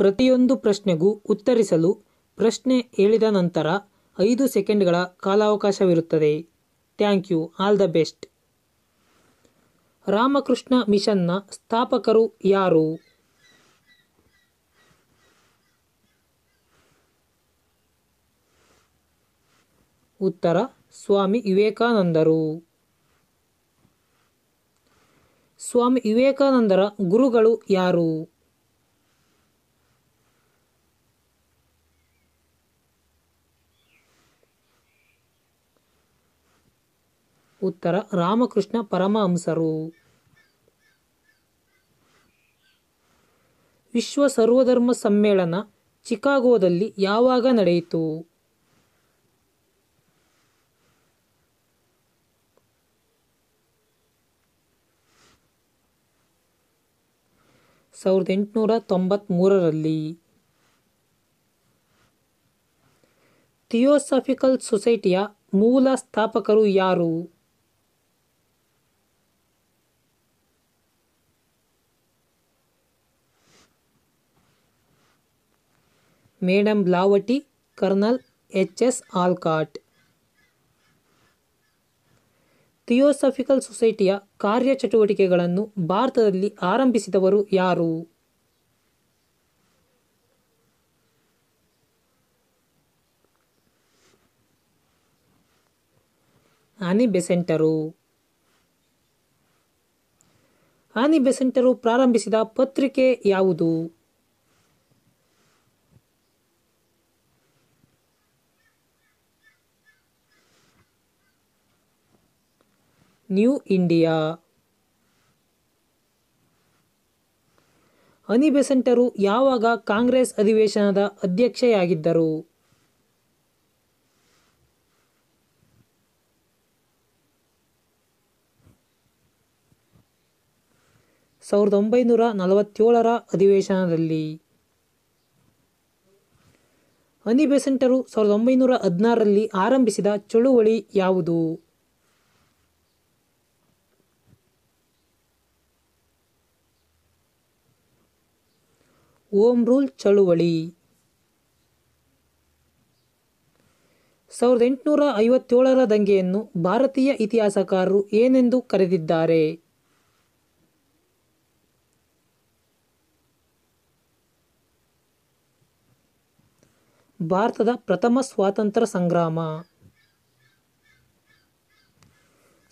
ಪ್ರತಿಯೊಂದು ಪ್ರಶ್ನೆಗೂ ಉತ್ತರಿಸಲು ಪ್ರಶ್ನೆ ಹೇಳಿದ ನಂತರ ಐದು ಸೆಕೆಂಡ್ಗಳ ಕಾಲಾವಕಾಶವಿರುತ್ತದೆ thank you all the best Ramakrishna ಮಿಷನ್ನ ಸ್ಥಾಪಕರು ಯಾರು ಉತ್ತರ ಸ್ವಾಮಿ ವಿವೇಕಾನಂದರು ಸ್ವಾಮಿ ವಿವೇಕಾನಂದರ ಗುರುಗಳು ಯಾರು ಉತ್ತರ ರಾಮಕೃಷ್ಣ ಪರಮಹಂಸರು ವಿಶ್ವ ಸರ್ವಧರ್ಮ ಸಮ್ಮೇಳನ ಚಿಕಾಗೋದಲ್ಲಿ ಯಾವಾಗ ನಡೆಯಿತು ಸಾವಿರದ ಎಂಟುನೂರ ತೊಂಬತ್ಮೂರರಲ್ಲಿ ಥಿಯೋಸಫಿಕಲ್ ಸೊಸೈಟಿಯ ಮೂಲ ಸ್ಥಾಪಕರು ಯಾರು madam Blavatsky colonel H S Olcott theosophical ಸೊಸೈಟಿಯ ಕಾರ್ಯಚಟುವಟಿಕೆಗಳನ್ನು ಭಾರತದಲ್ಲಿ ಆರಂಭಿಸಿದವರು ಯಾರು ಆನಿ ಬೆಸೆಂಟರು ಆನಿ ಬೆಸೆಂಟರು ಪ್ರಾರಂಭಿಸಿದ ಪತ್ರಿಕೆ ಯಾವುದು ನ್ಯೂ ಇಂಡಿಯಾ ಅನಿಬೆಸೆಂಟರು ಯಾವಾಗ ಕಾಂಗ್ರೆಸ್ ಅಧಿವೇಶನದ ಅಧ್ಯಕ್ಷೆಯಾಗಿದ್ದರು ಸಾವಿರದ ಒಂಬೈನೂರ ನಲವತ್ತೇಳರ ಅಧಿವೇಶನದಲ್ಲಿ ಅನಿಬೆಸೆಂಟರು ಸಾವಿರದ ಒಂಬೈನೂರ ಹದಿನಾರರಲ್ಲಿ ಆರಂಭಿಸಿದ ಚಳುವಳಿ ಯಾವುದು ಓಂ ರೂಲ್ ಚಳುವಳಿ ಸಾವಿರದ ಎಂಟುನೂರ ಐವತ್ತೇಳರ ದಂಗೆಯನ್ನು ಭಾರತೀಯ ಇತಿಹಾಸಕಾರರು ಏನೆಂದು ಕರೆದಿದ್ದಾರೆ ಭಾರತದ ಪ್ರಥಮ ಸ್ವಾತಂತ್ರ್ಯ ಸಂಗ್ರಾಮ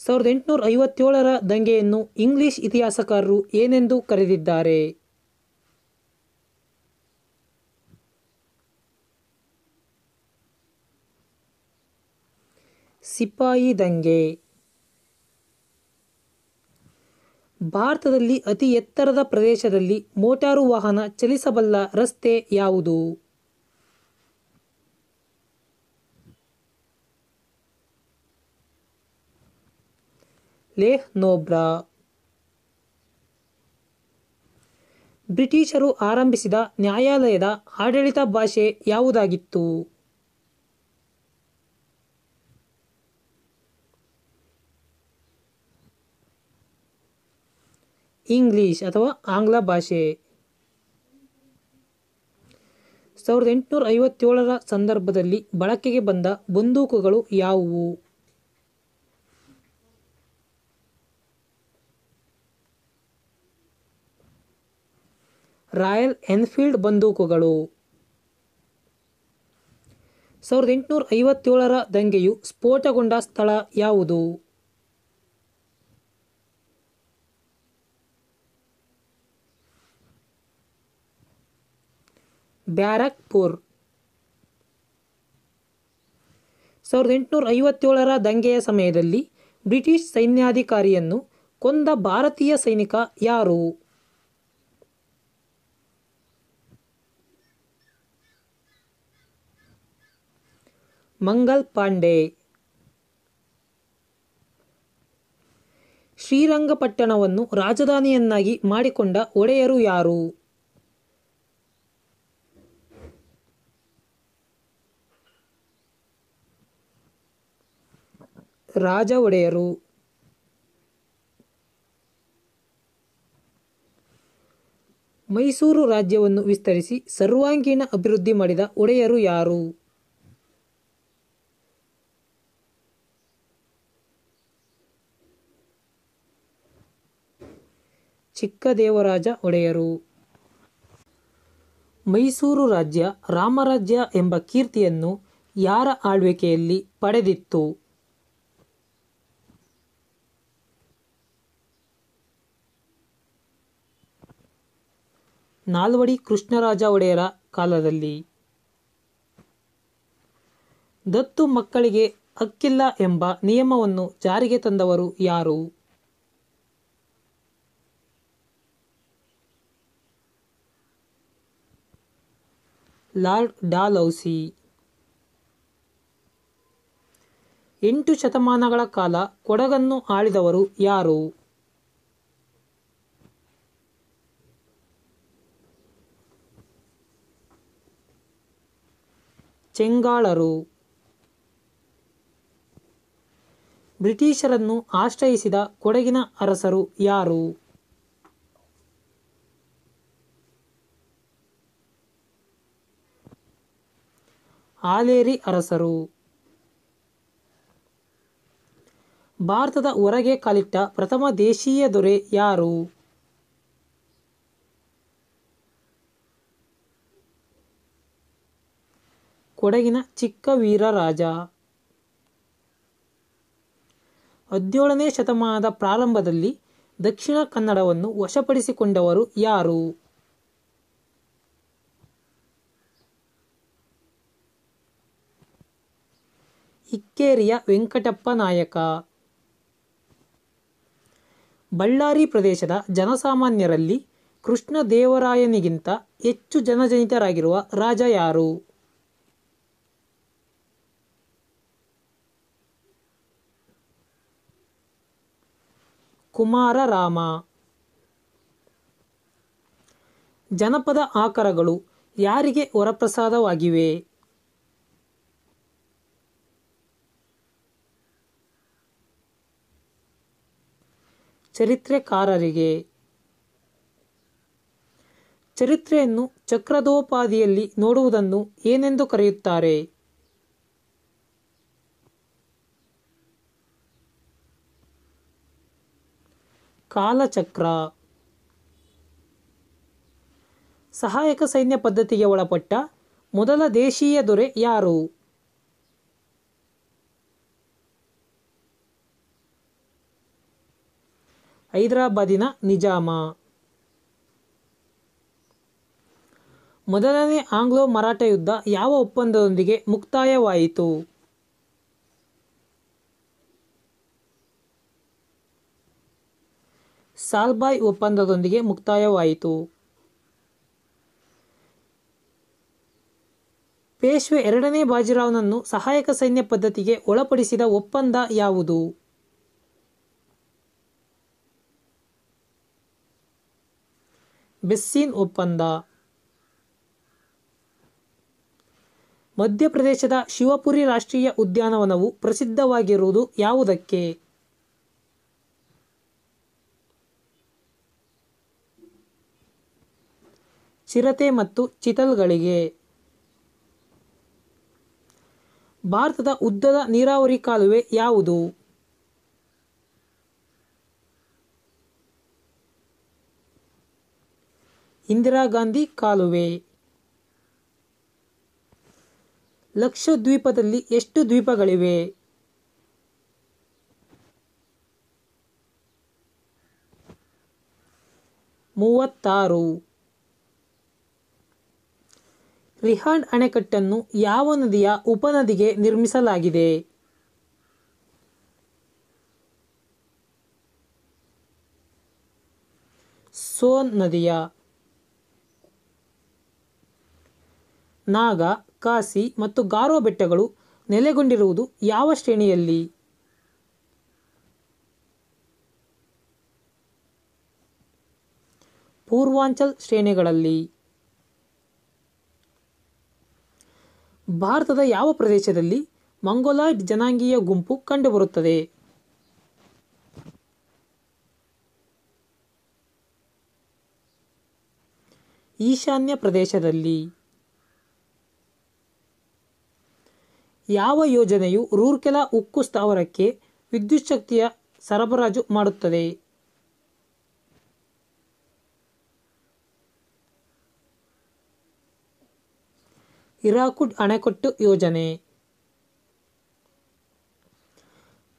ಸಾವಿರದ ಎಂಟುನೂರ ಐವತ್ತೇಳರ ದಂಗೆಯನ್ನು ಇಂಗ್ಲಿಷ್ ಇತಿಹಾಸಕಾರರು ಏನೆಂದು ಕರೆದಿದ್ದಾರೆ ಸಿಪಾಯಿ ದಂಗೆ ಭಾರತದಲ್ಲಿ ಅತಿ ಎತ್ತರದ ಪ್ರದೇಶದಲ್ಲಿ ಮೋಟಾರು ವಾಹನ ಚಲಿಸಬಲ್ಲ ರಸ್ತೆ ಯಾವುದು ಲೇಹ್ ನೋಬ್ರಾ ಬ್ರಿಟಿಷರು ಆರಂಭಿಸಿದ ನ್ಯಾಯಾಲಯದ ಆಡಳಿತ ಭಾಷೆ ಯಾವುದಾಗಿತ್ತು ಇಂಗ್ಲೀಷ್ ಅಥವಾ ಆಂಗ್ಲ ಭಾಷೆ ಸಾವಿರದ ಎಂಟುನೂರ ಐವತ್ತೇಳರ ಸಂದರ್ಭದಲ್ಲಿ ಬಳಕೆಗೆ ಬಂದ ಬಂದೂಕುಗಳು ಯಾವುವು ರಾಯಲ್ ಎನ್ಫೀಲ್ಡ್ ಬಂದೂಕುಗಳು ಸಾವಿರದ ಎಂಟುನೂರ ಐವತ್ತೇಳರ ದಂಗೆಯು ಸ್ಫೋಟಗೊಂಡ ಸ್ಥಳ ಯಾವುದು ಬ್ಯಾರಕ್ಪುರ್ ಸಾವಿರದ ಎಂಟುನೂರ ಐವತ್ತೇಳರ ದಂಗೆಯ ಸಮಯದಲ್ಲಿ ಬ್ರಿಟಿಷ್ ಸೈನ್ಯಾಧಿಕಾರಿಯನ್ನು ಕೊಂದ ಭಾರತೀಯ ಸೈನಿಕ ಯಾರು ಮಂಗಲ್ ಪಾಂಡೆ ಶ್ರೀರಂಗಪಟ್ಟಣವನ್ನು ರಾಜಧಾನಿಯನ್ನಾಗಿ ಮಾಡಿಕೊಂಡ ಒಡೆಯರು ಯಾರು ರಾಜ ಒಡೆಯರು ಮೈಸೂರು ರಾಜ್ಯವನ್ನು ವಿಸ್ತರಿಸಿ ಸರ್ವಾಂಗೀಣ ಅಭಿವೃದ್ಧಿ ಮಾಡಿದ ಒಡೆಯರು ಯಾರು ಚಿಕ್ಕದೇವರಾಜ ಒಡೆಯರು ಮೈಸೂರು ರಾಜ್ಯ ರಾಮರಾಜ್ಯ ಎಂಬ ಕೀರ್ತಿಯನ್ನು ಯಾರ ಆಳ್ವಿಕೆಯಲ್ಲಿ ಪಡೆದಿತ್ತು ನಾಲ್ವಡಿ ಕೃಷ್ಣರಾಜ ಒಡೆಯರ ಕಾಲದಲ್ಲಿ ದತ್ತು ಮಕ್ಕಳಿಗೆ ಹಕ್ಕಿಲ್ಲ ಎಂಬ ನಿಯಮವನ್ನು ಜಾರಿಗೆ ತಂದವರು ಯಾರು ಲಾರ್ಡ್ ಡಾಲೌಸಿ ಎಂಟು ಶತಮಾನಗಳ ಕಾಲ ಕೊಡಗನ್ನು ಆಳಿದವರು ಯಾರು ಚೆಂಗಾಳರು ಬ್ರಿಟಿಷರನ್ನು ಆಶ್ರಯಿಸಿದ ಕೊಡಗಿನ ಅರಸರು ಯಾರು ಆಲೇರಿ ಅರಸರು ಭಾರತದ ಹೊರಗೆ ಕಾಲಿಟ್ಟ ಪ್ರಥಮ ದೇಶೀಯ ದೊರೆ ಯಾರು ಕೊಡಗಿನ ಚಿಕ್ಕ ವೀರರಾಜ ಹದಿನೇಳನೇ ಶತಮಾನದ ಪ್ರಾರಂಭದಲ್ಲಿ ದಕ್ಷಿಣ ಕನ್ನಡವನ್ನು ವಶಪಡಿಸಿಕೊಂಡವರು ಯಾರು ಇಕ್ಕೇರಿಯ ವೆಂಕಟಪ್ಪ ನಾಯಕ ಬಳ್ಳಾರಿ ಪ್ರದೇಶದ ಜನಸಾಮಾನ್ಯರಲ್ಲಿ ಕೃಷ್ಣದೇವರಾಯನಿಗಿಂತ ಹೆಚ್ಚು ಜನಜನಿತರಾಗಿರುವ ರಾಜ ಯಾರು ಕುಮಾರರಾಮ ಜನಪದ ಆಕರಗಳು ಯಾರಿಗೆ ವರಪ್ರಸಾದವಾಗಿವೆ ಚರಿತ್ರೆಕಾರರಿಗೆ ಚರಿತ್ರೆಯನ್ನು ಚಕ್ರದೋಪಾದಿಯಲ್ಲಿ ನೋಡುವುದನ್ನು ಏನೆಂದು ಕರೆಯುತ್ತಾರೆ ಕಾಲಚಕ್ರ ಸಹಾಯಕ ಸೈನ್ಯ ಪದ್ಧತಿಗೆ ಒಳಪಟ್ಟ ಮೊದಲ ದೇಶೀಯ ದೊರೆ ಯಾರು ಹೈದರಾಬಾದಿನ ನಿಜಾಮ ಮೊದಲನೇ ಆಂಗ್ಲೋ ಮರಾಠ ಯುದ್ಧ ಯಾವ ಒಪ್ಪಂದದೊಂದಿಗೆ ಮುಕ್ತಾಯವಾಯಿತು ಸಾಲ್ಬಾಯ್ ಒಪ್ಪಂದದೊಂದಿಗೆ ಮುಕ್ತಾಯವಾಯಿತು ಪೇಶ್ವೆ ಎರಡನೇ ಬಾಜಿರಾವ್ನನ್ನು ಸಹಾಯಕ ಸೈನ್ಯ ಪದ್ಧತಿಗೆ ಒಳಪಡಿಸಿದ ಒಪ್ಪಂದ ಯಾವುದು ಬೆಸ್ಸೀನ್ ಒಪ್ಪಂದ ಮಧ್ಯಪ್ರದೇಶದ ಶಿವಪುರಿ ರಾಷ್ಟ್ರೀಯ ಉದ್ಯಾನವನವು ಪ್ರಸಿದ್ಧವಾಗಿರುವುದು ಯಾವುದಕ್ಕೆ ಚಿರತೆ ಮತ್ತು ಚಿತಲ್ಗಳಿಗೆ ಭಾರತದ ಉದ್ದದ ನೀರಾವರಿ ಕಾಲುವೆ ಯಾವುದು ಇಂದಿರಾ ಗಾಂಧಿ ಕಾಲುವೆ ಲಕ್ಷದ್ವೀಪದಲ್ಲಿ ಎಷ್ಟು ದ್ವೀಪಗಳಿವೆ ಮೂವತ್ತಾರು ರಿಹಾಂಡ್ ಅಣೆಕಟ್ಟನ್ನು ಯಾವ ನದಿಯ ಉಪನದಿಗೆ ನಿರ್ಮಿಸಲಾಗಿದೆ ಸೋನ್ ನದಿಯ ನಾಗ ಕಾಸಿ ಮತ್ತು ಗಾರೋ ಬೆಟ್ಟಗಳು ನೆಲೆಗೊಂಡಿರುವುದು ಯಾವ ಶ್ರೇಣಿಯಲ್ಲಿ ಪೂರ್ವಾಂಚಲ್ ಶ್ರೇಣಿಗಳಲ್ಲಿ ಭಾರತದ ಯಾವ ಪ್ರದೇಶದಲ್ಲಿ ಮಂಗೋಲಾಯ್ಡ್ ಜನಾಂಗೀಯ ಗುಂಪು ಕಂಡುಬರುತ್ತದೆ ಈಶಾನ್ಯ ಪ್ರದೇಶದಲ್ಲಿ ಯಾವ ಯೋಜನೆಯು ರೂರ್ಕೆಲಾ ಉಕ್ಕು ಸ್ಥಾವರಕ್ಕೆ ವಿದ್ಯುಚ್ಛಕ್ತಿಯ ಸರಬರಾಜು ಮಾಡುತ್ತದೆ ಇರಾಕುಡ್ ಅಣೆಕಟ್ಟು ಯೋಜನೆ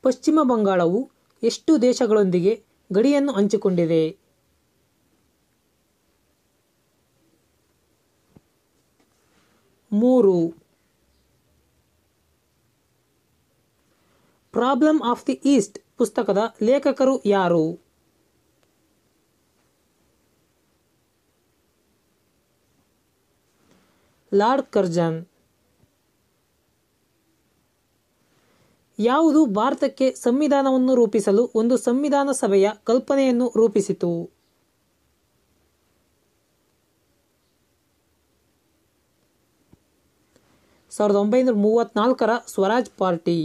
ಪಶ್ಚಿಮ ಬಂಗಾಳವು ಎಷ್ಟು ದೇಶಗಳೊಂದಿಗೆ ಗಡಿಯನ್ನು ಹಂಚಿಕೊಂಡಿದೆ ಮೂರು ಪ್ರಾಬ್ಲಮ್ ಆಫ್ ದಿ ಈಸ್ಟ್ ಪುಸ್ತಕದ ಲೇಖಕರು ಯಾರು ಲಾರ್ಡ್ ಕರ್ಜನ್ ಯಾವುದು ಭಾರತಕ್ಕೆ ಸಂವಿಧಾನವನ್ನು ರೂಪಿಸಲು ಒಂದು ಸಂವಿಧಾನ ಸಭೆಯ ಕಲ್ಪನೆಯನ್ನು ರೂಪಿಸಿತು ಸಾವಿರದ ಒಂಬೈನೂರ ಮೂವತ್ನಾಲ್ಕರ ಸ್ವರಾಜ್ ಪಾರ್ಟಿ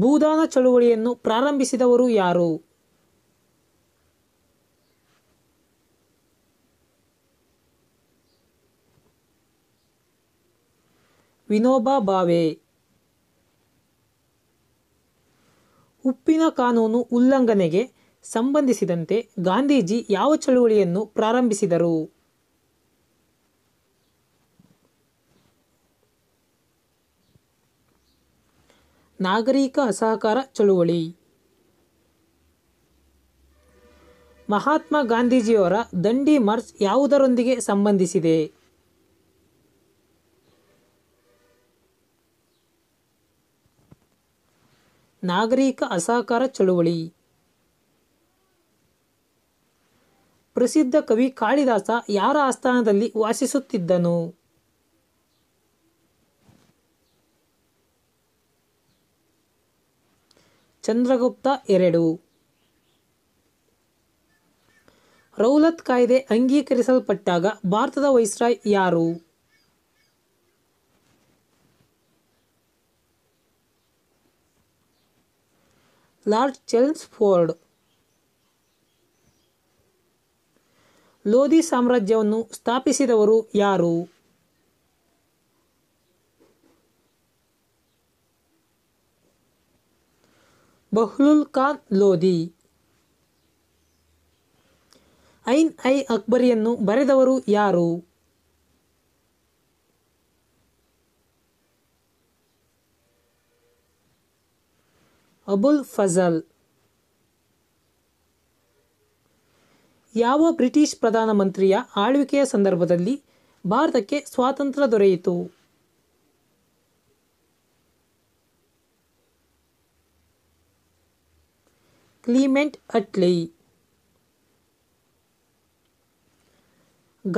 ಭೂದಾನ ಚಳುವಳಿಯನ್ನು ಪ್ರಾರಂಭಿಸಿದವರು ಯಾರು ವಿನೋಬಾ ಭಾವೆ ಉಪ್ಪಿನ ಕಾನೂನು ಉಲ್ಲಂಘನೆಗೆ ಸಂಬಂಧಿಸಿದಂತೆ ಗಾಂಧೀಜಿ ಯಾವ ಚಳುವಳಿಯನ್ನು ಪ್ರಾರಂಭಿಸಿದರು ನಾಗರಿಕ ಅಸಹಕಾರ ಚಳುವಳಿ ಮಹಾತ್ಮ ಗಾಂಧೀಜಿಯವರ ದಂಡಿ ಮಾರ್ಚ್ ಯಾವುದರೊಂದಿಗೆ ಸಂಬಂಧಿಸಿದೆ ನಾಗರಿಕ ಅಸಹಕಾರ ಚಳುವಳಿ ಪ್ರಸಿದ್ಧ ಕವಿ ಕಾಳಿದಾಸ ಯಾರ ಆಸ್ಥಾನದಲ್ಲಿ ವಾಸಿಸುತ್ತಿದ್ದನು ಚಂದ್ರಗುಪ್ತ ಎರಡು ರೌಲತ್ ಕಾಯ್ದೆ ಅಂಗೀಕರಿಸಲ್ಪಟ್ಟಾಗ ಭಾರತದ ವೈಸ್ರಾಯ್ ಯಾರು ಲಾರ್ಡ್ ಚೆಲ್ಸ್ ಫೋರ್ಡ್ ಲೋಧಿ ಸಾಮ್ರಾಜ್ಯವನ್ನು ಸ್ಥಾಪಿಸಿದವರು ಯಾರು ಬಹ್ಲುಲ್ ಖಾನ್ ಲೋಧಿ ಐನ್ ಐ ಅಕ್ಬರಿಯನ್ನು ಬರೆದವರು ಯಾರು ಅಬುಲ್ ಫಜಲ್ ಯಾವ ಬ್ರಿಟಿಷ್ ಪ್ರಧಾನಮಂತ್ರಿಯ ಆಳ್ವಿಕೆಯ ಸಂದರ್ಭದಲ್ಲಿ ಭಾರತಕ್ಕೆ ಸ್ವಾತಂತ್ರ್ಯ ದೊರೆಯಿತು ಕ್ಲಿಮೆಂಟ್ ಅಟ್ಲಿ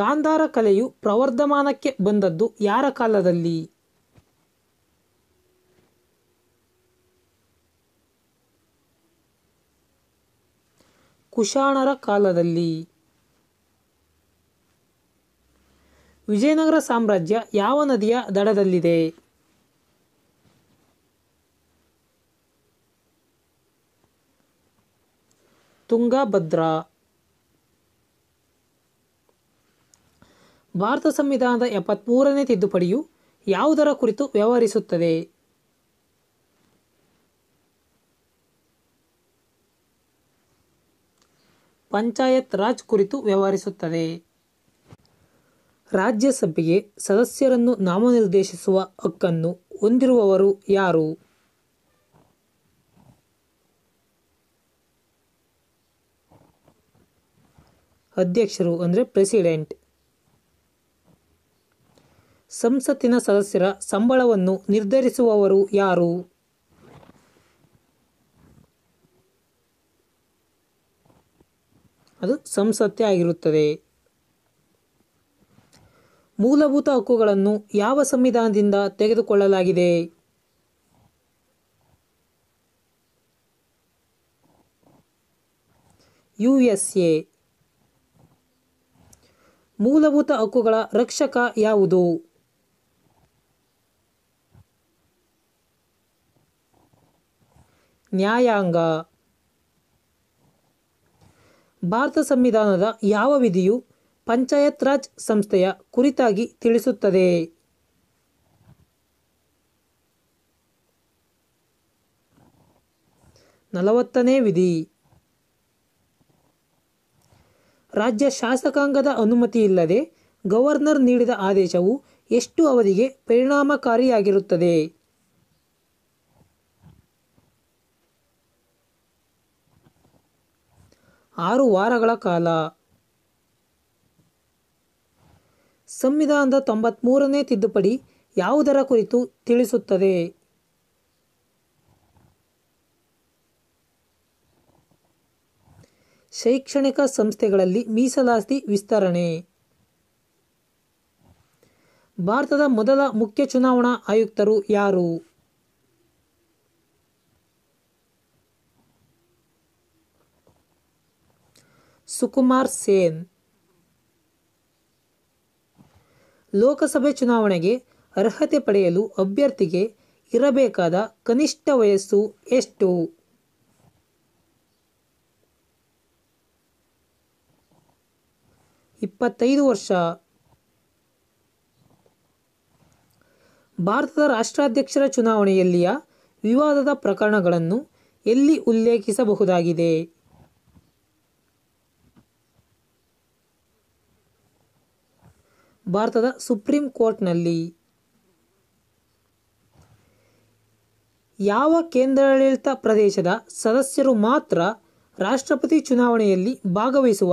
ಗಾಂಧಾರ ಕಲೆಯು ಪ್ರವರ್ಧಮಾನಕ್ಕೆ ಬಂದದ್ದು ಯಾರ ಕಾಲದಲ್ಲಿ ಕುಶಾಣರ ಕಾಲದಲ್ಲಿ ವಿಜಯನಗರ ಸಾಮ್ರಾಜ್ಯ ಯಾವ ನದಿಯ ದಡದಲ್ಲಿದೆ ತುಂಗಭದ್ರಾ ಭಾರತ ಸಂವಿಧಾನದ ಎಪ್ಪತ್ತ್ಮೂರನೇ ತಿದ್ದುಪಡಿಯು ಯಾವುದರ ಕುರಿತು ವ್ಯವಹರಿಸುತ್ತದೆ ಪಂಚಾಯತ್ ರಾಜ್ ಕುರಿತು ವ್ಯವಹರಿಸುತ್ತದೆ ರಾಜ್ಯಸಭೆಗೆ ಸದಸ್ಯರನ್ನು ನಾಮನಿರ್ದೇಶಿಸುವ ಹಕ್ಕನ್ನು ಹೊಂದಿರುವವರು ಯಾರು ಅಧ್ಯಕ್ಷರು ಅಂದರೆ ಪ್ರೆಸಿಡೆಂಟ್ ಸಂಸತ್ತಿನ ಸದಸ್ಯರ ಸಂಬಳವನ್ನು ನಿರ್ಧರಿಸುವವರು ಯಾರು ಅದು ಸಂಸತ್ತೆ ಆಗಿರುತ್ತದೆ ಮೂಲಭೂತ ಹಕ್ಕುಗಳನ್ನು ಯಾವ ಸಂವಿಧಾನದಿಂದ ತೆಗೆದುಕೊಳ್ಳಲಾಗಿದೆ ಯು ಎಸ್ ಎ ಮೂಲಭೂತ ಹಕ್ಕುಗಳ ರಕ್ಷಕ ಯಾವುದು ನ್ಯಾಯಾಂಗ ಭಾರತ ಸಂವಿಧಾನದ ಯಾವ ವಿಧಿಯು ಪಂಚಾಯತ್ ರಾಜ್ ಸಂಸ್ಥೆಯ ಕುರಿತಾಗಿ ತಿಳಿಸುತ್ತದೆ ನಲವತ್ತನೇ ವಿಧಿ ರಾಜ್ಯ ಶಾಸಕಾಂಗದ ಅನುಮತಿ ಇಲ್ಲದೆ ಗವರ್ನರ್ ನೀಡಿದ ಆದೇಶವು ಎಷ್ಟು ಅವಧಿಗೆ ಪರಿಣಾಮಕಾರಿಯಾಗಿರುತ್ತದೆ ಆರು ವಾರಗಳ ಕಾಲ ಸಂವಿಧಾನದ ಮೂರನೇ ತಿದ್ದುಪಡಿ ಯಾವುದರ ಕುರಿತು ತಿಳಿಸುತ್ತದೆ ಶೈಕ್ಷಣಿಕ ಸಂಸ್ಥೆಗಳಲ್ಲಿ ಮೀಸಲಾತಿ ವಿಸ್ತರಣೆ ಭಾರತದ ಮೊದಲ ಮುಖ್ಯ ಚುನಾವಣಾ ಆಯುಕ್ತರು ಯಾರು ಸುಕುಮಾರ್ ಸೇನ್ ಲೋಕಸಭೆ ಚುನಾವಣೆಗೆ ಅರ್ಹತೆ ಪಡೆಯಲು ಅಭ್ಯರ್ಥಿಗೆ ಇರಬೇಕಾದ ಕನಿಷ್ಠ ವಯಸ್ಸು ಎಷ್ಟು ಇಪ್ಪತ್ತೈದು ವರ್ಷ ಭಾರತದ ರಾಷ್ಟ್ರಾಧ್ಯಕ್ಷರ ಚುನಾವಣೆಯಲ್ಲಿಯ ವಿವಾದದ ಪ್ರಕರಣಗಳನ್ನು ಎಲ್ಲಿ ಉಲ್ಲೇಖಿಸಬಹುದಾಗಿದೆ ಭಾರತದ ಸುಪ್ರೀಂ ಕೋರ್ಟ್ನಲ್ಲಿ ಯಾವ ಕೇಂದ್ರಾಡಳಿತ ಪ್ರದೇಶದ ಸದಸ್ಯರು ಮಾತ್ರ ರಾಷ್ಟ್ರಪತಿ ಚುನಾವಣೆಯಲ್ಲಿ ಭಾಗವಹಿಸುವ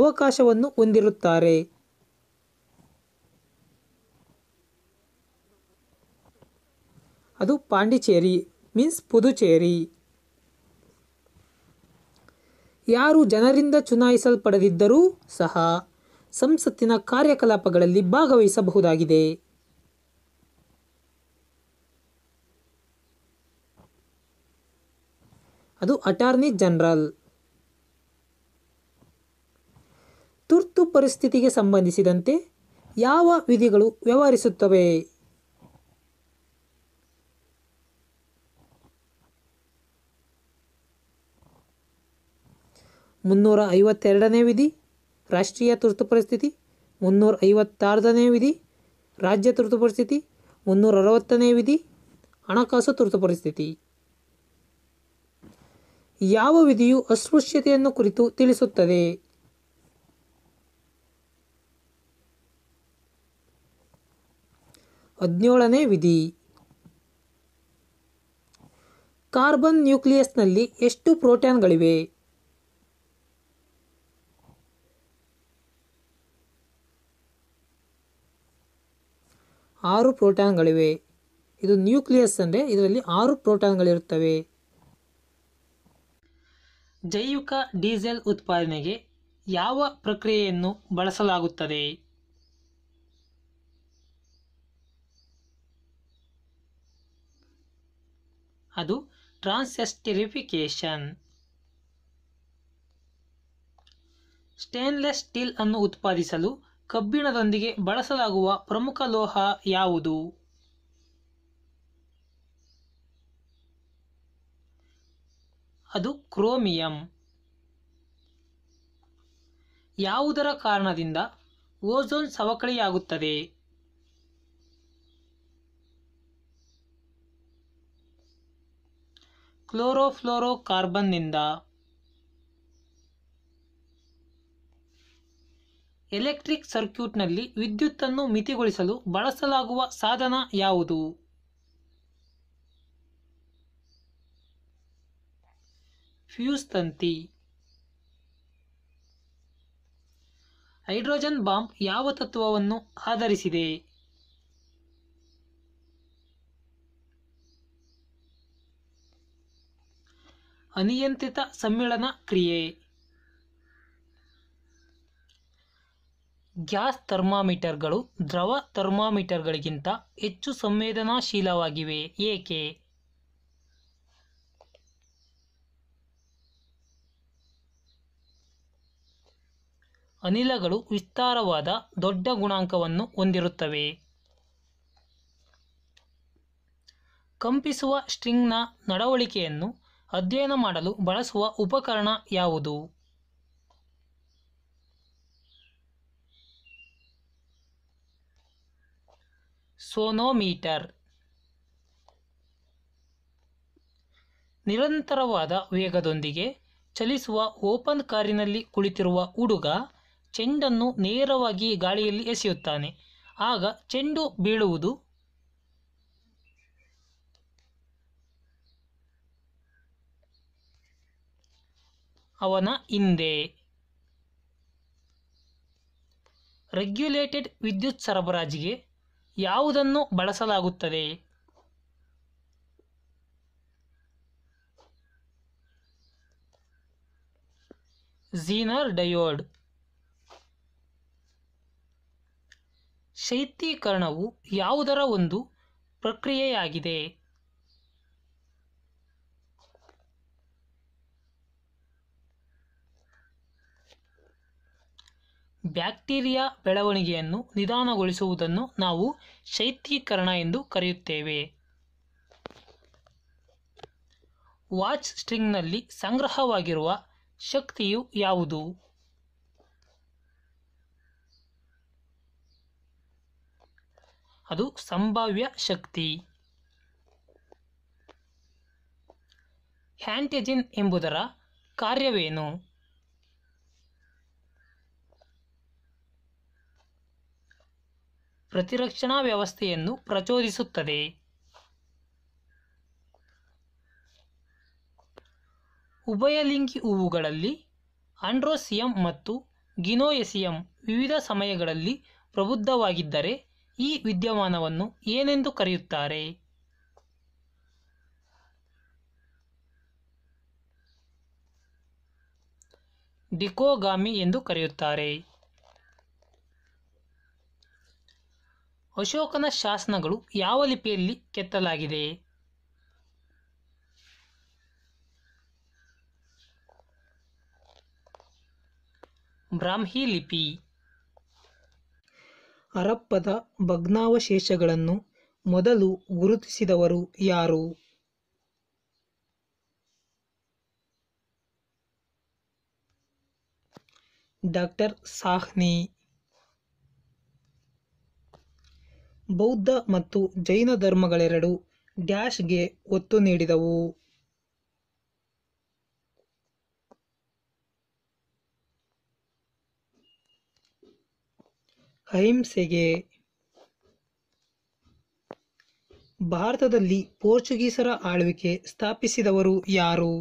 ಅವಕಾಶವನ್ನು ಹೊಂದಿರುತ್ತಾರೆ ಅದು ಪಾಂಡಿಚೇರಿ ಮೀನ್ಸ್ ಪುದುಚೇರಿ ಯಾರು ಜನರಿಂದ ಚುನಾಯಿಸಲ್ಪಡದಿದ್ದರೂ ಸಹ ಸಂಸತ್ತಿನ ಕಾರ್ಯಕಲಾಪಗಳಲ್ಲಿ ಭಾಗವಹಿಸಬಹುದಾಗಿದೆ ಅದು ಅಟಾರ್ನಿ ಜನರಲ್ ತುರ್ತು ಪರಿಸ್ಥಿತಿಗೆ ಸಂಬಂಧಿಸಿದಂತೆ ಯಾವ ವಿಧಿಗಳು ವ್ಯವಹರಿಸುತ್ತವೆ ಮುನ್ನೂರ ಐವತ್ತೆರಡನೇ ವಿಧಿ ರಾಷ್ಟ್ರೀಯ ತುರ್ತು ಪರಿಸ್ಥಿತಿ ಮುನ್ನೂರ ಐವತ್ತಾರನೇ ವಿಧಿ ರಾಜ್ಯ ತುರ್ತು ಪರಿಸ್ಥಿತಿ ಮುನ್ನೂರ ಅರವತ್ತನೇ ವಿಧಿ ಹಣಕಾಸು ತುರ್ತು ಪರಿಸ್ಥಿತಿ ಯಾವ ವಿಧಿಯು ಅಸ್ಪೃಶ್ಯತೆಯನ್ನು ಕುರಿತು ತಿಳಿಸುತ್ತದೆ ಹದಿನೇಳನೇ ವಿಧಿ ಕಾರ್ಬನ್ ನ್ಯೂಕ್ಲಿಯಸ್ನಲ್ಲಿ ಎಷ್ಟು ಪ್ರೋಟಾನ್ಗಳಿವೆ ಆರು ಪ್ರೋಟಾನ್ಗಳಿವೆ ಇದು ನ್ಯೂಕ್ಲಿಯಸ್ ಅಂದರೆ ಇದರಲ್ಲಿ ಆರು ಪ್ರೋಟಾನ್ಗಳಿರುತ್ತವೆ ಜೈವಿಕ ಡೀಸೆಲ್ ಉತ್ಪಾದನೆಗೆ ಯಾವ ಪ್ರಕ್ರಿಯೆಯನ್ನು ಬಳಸಲಾಗುತ್ತದೆ ಅದು ಟ್ರಾನ್ಸೆಸ್ಟಿರಿಫಿಕೇಶನ್ ಸ್ಟೇನ್ಲೆಸ್ ಸ್ಟೀಲ್ ಅನ್ನು ಉತ್ಪಾದಿಸಲು ಕಬ್ಬಿಣದೊಂದಿಗೆ ಬಳಸಲಾಗುವ ಪ್ರಮುಖ ಲೋಹ ಯಾವುದು ಅದು ಕ್ರೋಮಿಯಂ ಯಾವುದರ ಕಾರಣದಿಂದ ಓಝೋನ್ ಸವಕಳಿಯಾಗುತ್ತದೆ ಕ್ಲೋರೋಫ್ಲೋರೋ ಕಾರ್ಬನ್ನಿಂದ ಎಲೆಕ್ಟ್ರಿಕ್ ಸರ್ಕ್ಯೂಟ್ನಲ್ಲಿ ವಿದ್ಯುತ್ತನ್ನು ಮಿತಿಗೊಳಿಸಲು ಬಳಸಲಾಗುವ ಸಾಧನ ಯಾವುದು ಫ್ಯೂಸ್ ತಂತಿ ಹೈಡ್ರೋಜನ್ ಬಾಂಬ್ ಯಾವ ತತ್ವವನ್ನು ಆಧರಿಸಿದೆ ಅನಿಯಂತ್ರಿತ ಸಮ್ಮಿಳನ ಕ್ರಿಯೆ ಗ್ಯಾಸ್ ಥರ್ಮಾಮೀಟರ್ಗಳು ದ್ರವ ಥರ್ಮಾಮೀಟರ್ಗಳಿಗಿಂತ ಹೆಚ್ಚು ಸಂವೇದನಾಶೀಲವಾಗಿವೆ ಏಕೆ ಅನಿಲಗಳು ವಿಸ್ತಾರವಾದ ದೊಡ್ಡ ಗುಣಾಂಕವನ್ನು ಹೊಂದಿರುತ್ತವೆ ಕಂಪಿಸುವ ಸ್ಟ್ರಿಂಗ್ನ ನಡವಳಿಕೆಯನ್ನು ಅಧ್ಯಯನ ಮಾಡಲು ಬಳಸುವ ಉಪಕರಣ ಯಾವುದು ಸೋನೋಮೀಟರ್ ನಿರಂತರವಾದ ವೇಗದೊಂದಿಗೆ ಚಲಿಸುವ ಓಪನ್ ಕಾರಿನಲ್ಲಿ ಕುಳಿತಿರುವ ಹುಡುಗ ಚೆಂಡನ್ನು ನೇರವಾಗಿ ಗಾಳಿಯಲ್ಲಿ ಎಸೆಯುತ್ತಾನೆ ಆಗ ಚೆಂಡು ಬೀಳುವುದು ಅವನ ಹಿಂದೆ ರೆಗ್ಯುಲೇಟೆಡ್ ವಿದ್ಯುತ್ ಸರಬರಾಜಿಗೆ ಯಾವುದನ್ನು ಬಳಸಲಾಗುತ್ತದೆ ಝೀನರ್ ಡಯೋಡ್ ಶೈತ್ಯೀಕರಣವು ಯಾವುದರ ಒಂದು ಪ್ರಕ್ರಿಯೆಯಾಗಿದೆ ಬ್ಯಾಕ್ಟೀರಿಯಾ ಬೆಳವಣಿಗೆಯನ್ನು ನಿಧಾನಗೊಳಿಸುವುದನ್ನು ನಾವು ಶೈತ್ಯೀಕರಣ ಎಂದು ಕರೆಯುತ್ತೇವೆ ವಾಚ್ ಸ್ಟ್ರಿಂಗ್ನಲ್ಲಿ ಸಂಗ್ರಹವಾಗಿರುವ ಶಕ್ತಿಯು ಯಾವುದು ಅದು ಸಂಭಾವ್ಯ ಶಕ್ತಿ ಹ್ಯಾಂಟೆಜಿನ್ ಎಂಬುದರ ಕಾರ್ಯವೇನು ಪ್ರತಿರಕ್ಷಣಾ ವ್ಯವಸ್ಥೆಯನ್ನು ಪ್ರಚೋದಿಸುತ್ತದೆ ಉಭಯಲಿಂಗಿ ಹೂವುಗಳಲ್ಲಿ ಆಂಡ್ರೋಸಿಯಂ ಮತ್ತು ಗಿನೋಯಸಿಯಂ ವಿವಿಧ ಸಮಯಗಳಲ್ಲಿ ಪ್ರಬುದ್ಧವಾಗಿದ್ದರೆ ಈ ವಿದ್ಯಮಾನವನ್ನು ಏನೆಂದು ಕರೆಯುತ್ತಾರೆ ಡಿಕೋಗಾಮಿ ಎಂದು ಕರೆಯುತ್ತಾರೆ ಅಶೋಕನ ಶಾಸನಗಳು ಯಾವ ಲಿಪಿಯಲ್ಲಿ ಕೆತ್ತಲಾಗಿದೆ ಬ್ರಾಹ್ಮಿ ಲಿಪಿ ಹರಪ್ಪದ ಭಗ್ನಾವಶೇಷಗಳನ್ನು ಮೊದಲು ಗುರುತಿಸಿದವರು ಯಾರು ಡಾಕ್ಟರ್ ಸಾಹ್ನಿ ಬೌದ್ಧ ಮತ್ತು ಜೈನ ಧರ್ಮಗಳೆರಡು ಡ್ಯಾಶ್ಗೆ ಒತ್ತು ನೀಡಿದವು ಅಹಿಂಸೆಗೆ ಭಾರತದಲ್ಲಿ ಪೋರ್ಚುಗೀಸರ ಆಳ್ವಿಕೆ ಸ್ಥಾಪಿಸಿದವರು ಯಾರು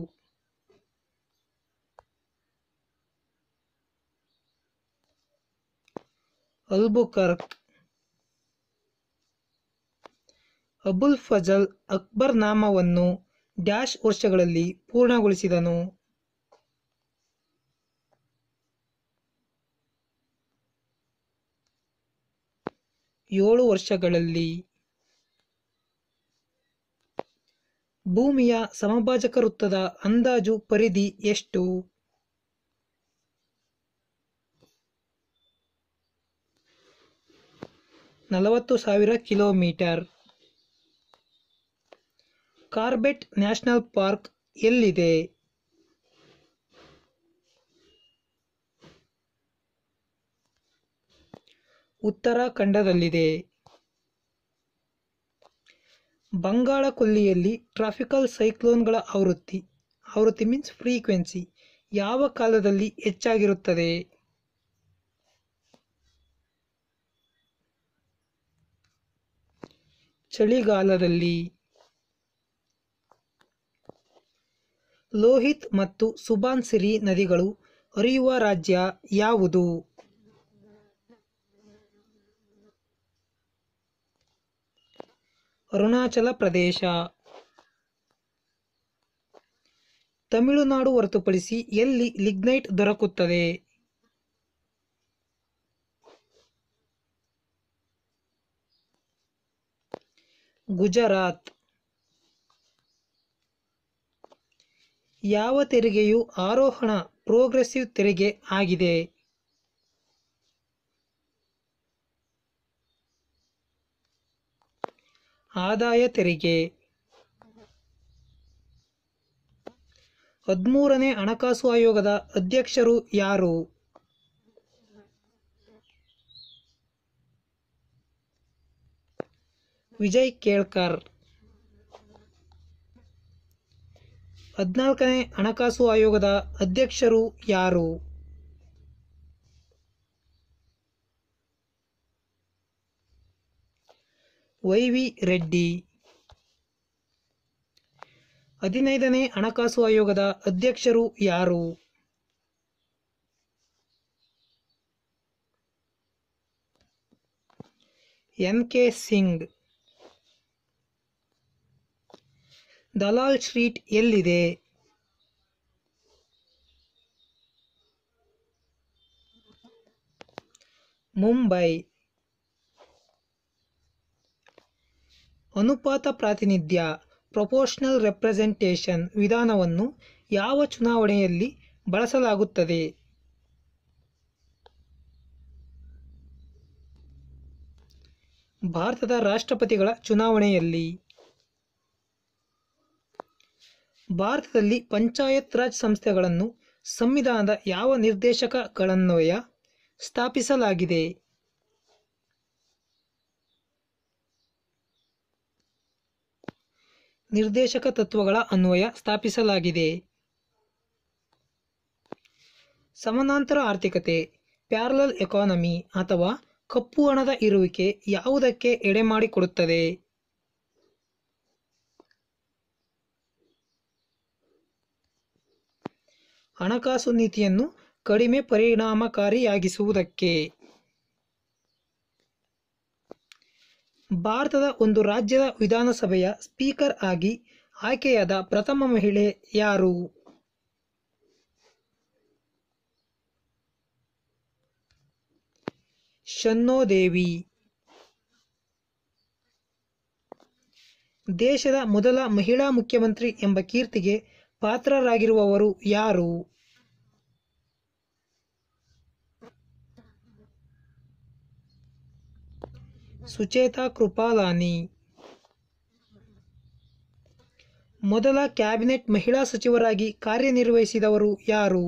ಅಲ್ಬುಕರ್ಕ್ ಅಬುಲ್ ಫಜಲ್ ಅಕ್ಬರ್ ನಾಮವನ್ನು ಡ್ಯಾಶ್ ವರ್ಷಗಳಲ್ಲಿ ಪೂರ್ಣಗೊಳಿಸಿದನು ಏಳು ವರ್ಷಗಳಲ್ಲಿ ಭೂಮಿಯ ಸಮಭಾಜಕ ವೃತ್ತದ ಅಂದಾಜು ಪರಿಧಿ ಎಷ್ಟು ನಲವತ್ತು ಸಾವಿರ ಕಿಲೋಮೀಟರ್ ಕಾರ್ಬೆಟ್ ನ್ಯಾಷನಲ್ ಪಾರ್ಕ್ ಎಲ್ಲಿದೆ ಉತ್ತರಾಖಂಡದಲ್ಲಿದೆ ಬಂಗಾಳ ಕೊಲ್ಲಿಯಲ್ಲಿ ಟ್ರಾಫಿಕಲ್ ಸೈಕ್ಲೋನ್ಗಳ ಆವೃತ್ತಿ ಆವೃತ್ತಿ ಮೀನ್ಸ್ ಫ್ರೀಕ್ವೆನ್ಸಿ ಯಾವ ಕಾಲದಲ್ಲಿ ಹೆಚ್ಚಾಗಿರುತ್ತದೆ ಚಳಿಗಾಲದಲ್ಲಿ ಲೋಹಿತ್ ಮತ್ತು ಸುಬಾನ್ಸಿರಿ ನದಿಗಳು ಹರಿಯುವ ರಾಜ್ಯ ಯಾವುದು ಅರುಣಾಚಲ ಪ್ರದೇಶ ತಮಿಳುನಾಡು ಹೊರತುಪಡಿಸಿ ಎಲ್ಲಿ ಲಿಗ್ನೈಟ್ ದೊರಕುತ್ತದೆ ಗುಜರಾತ್ ಯಾವ ತೆರಿಗೆಯು ಆರೋಹಣ ಪ್ರೋಗ್ರೆಸಿವ್ ತೆರಿಗೆ ಆಗಿದೆ ಆದಾಯ ತೆರಿಗೆ ಹದಿಮೂರನೇ ಹಣಕಾಸು ಆಯೋಗದ ಅಧ್ಯಕ್ಷರು ಯಾರು ವಿಜಯ್ ಕೇಳ್ಕರ್ ಹದಿನಾಲ್ಕನೇ ಹಣಕಾಸು ಆಯೋಗದ ಅಧ್ಯಕ್ಷರು ಯಾರು ವೈ ವಿ ರೆಡ್ಡಿ ಹದಿನೈದನೇ ಹಣಕಾಸು ಆಯೋಗದ ಅಧ್ಯಕ್ಷರು ಯಾರು N K Singh Dalal Street ಎಲ್ಲಿದೆ ಮುಂಬೈ ಅನುಪಾತ ಪ್ರಾತಿನಿಧ್ಯ ಪ್ರೊಪೋರ್ಷನಲ್ ರೆಪ್ರೆಸೆಂಟೇಷನ್ ವಿಧಾನವನ್ನು ಯಾವ ಚುನಾವಣೆಯಲ್ಲಿ ಬಳಸಲಾಗುತ್ತದೆ ಭಾರತದ ರಾಷ್ಟ್ರಪತಿಗಳ ಚುನಾವಣೆಯಲ್ಲಿ ಭಾರತದಲ್ಲಿ ಪಂಚಾಯತ್ ರಾಜ್ ಸಂಸ್ಥೆಗಳನ್ನು ಸಂವಿಧಾನದ ಯಾವ ನಿರ್ದೇಶಕಗಳನ್ವಯ ಸ್ಥಾಪಿಸಲಾಗಿದೆ ನಿರ್ದೇಶಕ ತತ್ವಗಳ ಅನ್ವಯ ಸ್ಥಾಪಿಸಲಾಗಿದೆ ಸಮಾನಾಂತರ ಆರ್ಥಿಕತೆ ಪ್ಯಾರಲಲ್ ಎಕಾನಮಿ ಅಥವಾ ಕಪ್ಪು ಹಣದ ಇರುವಿಕೆ ಯಾವುದಕ್ಕೆ ಎಡೆಮಾಡಿಕೊಡುತ್ತದೆ ಹಣಕಾಸು ನೀತಿಯನ್ನು ಕಡಿಮೆ ಪರಿಣಾಮಕಾರಿಯಾಗಿಸುವುದಕ್ಕೆ ಭಾರತದ ಒಂದು ರಾಜ್ಯದ ವಿಧಾನಸಭೆಯ ಸ್ಪೀಕರ್ ಆಗಿ ಆಯ್ಕೆಯಾದ ಪ್ರಥಮ ಮಹಿಳೆ ಯಾರು ಶನ್ನೋದೇವಿ ದೇಶದ ಮೊದಲ ಮಹಿಳಾ ಮುಖ್ಯಮಂತ್ರಿ ಎಂಬ ಕೀರ್ತಿಗೆ ಪಾತ್ರರಾಗಿರುವವರು ಯಾರು ಸುಚೇತಾ ಕೃಪಾಲಾನಿ ಮೊದಲ ಕ್ಯಾಬಿನೆಟ್ ಮಹಿಳಾ ಸಚಿವರಾಗಿ ಕಾರ್ಯನಿರ್ವಹಿಸಿದವರು ಯಾರು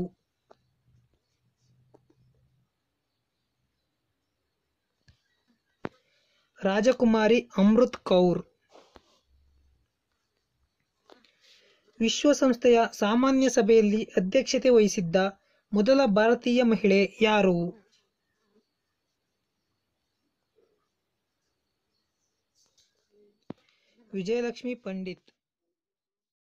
ರಾಜಕುಮಾರಿ ಅಮೃತ್ ಕೌರ್ ವಿಶ್ವಸಂಸ್ಥೆಯ ಸಾಮಾನ್ಯ ಸಭೆಯಲ್ಲಿ ಅಧ್ಯಕ್ಷತೆ ವಹಿಸಿದ್ದ ಮೊದಲ ಭಾರತೀಯ ಮಹಿಳೆ ಯಾರು ವಿಜಯಲಕ್ಷ್ಮಿ ಪಂಡಿತ್